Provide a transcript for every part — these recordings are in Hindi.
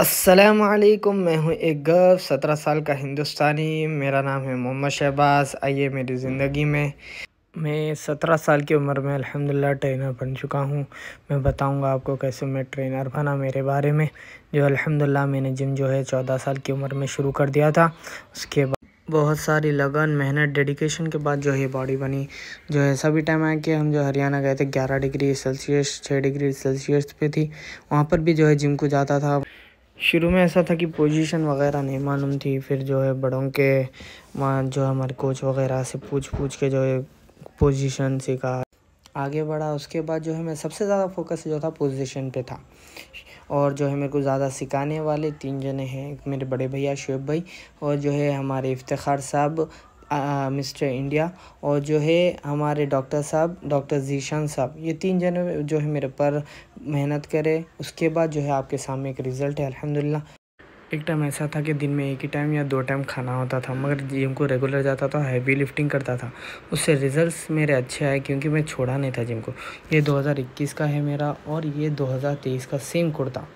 असलकम मैं हूं एक गर्व सत्रह साल का हिंदुस्तानी मेरा नाम है मोहम्मद शहबाज आइए मेरी ज़िंदगी में मैं सत्रह साल की उम्र में अल्हम्दुलिल्लाह ट्रेनर बन चुका हूं मैं बताऊंगा आपको कैसे मैं ट्रेनर बना मेरे बारे में जो अल्हम्दुलिल्लाह मैंने जिम जो है चौदह साल की उम्र में शुरू कर दिया था उसके बाद बहुत सारी लगन मेहनत डेडिकेशन के बाद जो है बॉडी बनी जो ऐसा भी टाइम आया कि हम जो हरियाणा गए थे ग्यारह डिग्री सेल्सियस छः डिग्री सेल्सियस पे थी वहाँ पर भी जो है जिम को जाता था शुरू में ऐसा था कि पोजीशन वगैरह नहीं मालूम थी फिर जो है बड़ों के वहाँ जो हमारे कोच वगैरह से पूछ पूछ के जो है पोजीशन सीखा आगे बढ़ा उसके बाद जो है मैं सबसे ज़्यादा फोकस जो था पोजीशन पे था और जो है मेरे को ज़्यादा सिखाने वाले तीन जने हैं एक मेरे बड़े भैया शुएब भाई और जो है हमारे इफ्तार साहब मिस्टर इंडिया और जो है हमारे डॉक्टर साहब डॉक्टर जीशान साहब ये तीन जने जो है मेरे पर मेहनत करें उसके बाद जो है आपके सामने एक रिज़ल्ट है अलहमदिल्ला एक टाइम ऐसा था कि दिन में एक ही टाइम या दो टाइम खाना होता था मगर जिम को रेगुलर जाता था हैवी लिफ्टिंग करता था उससे रिजल्ट्स मेरे अच्छे आए क्योंकि मैं छोड़ा नहीं था जिम को ये 2021 का है मेरा और ये 2023 का सेम कुर्ता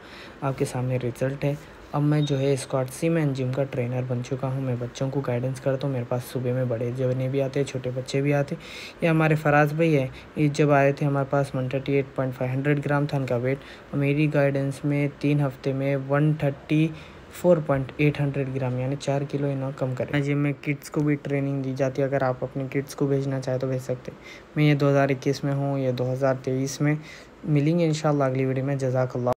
आपके सामने रिज़ल्ट है अब मैं जो है स्कॉट सिम एंड जिम का ट्रेनर बन चुका हूँ मैं बच्चों को गाइडेंस करता हूँ मेरे पास सुबह में बड़े जवने भी आते हैं छोटे बच्चे भी आते ये हमारे फराज भाई है ये जब आए थे हमारे पास one thirty eight point five hundred gram था उनका वेट और मेरी गाइडेंस में तीन हफ्ते में one thirty four point eight hundred gram यानी चार किलो इन्हों कम करें जिम में किड्स को भी ट्रेनिंग दी जाती है अगर आप अपने किड्स को भेजना चाहें तो भेज सकते मैं ये इक्कीस में हूँ हज़ार तेईस में मिलेंगे इंशाल्लाह अगली वीडियो में जजाकल्ला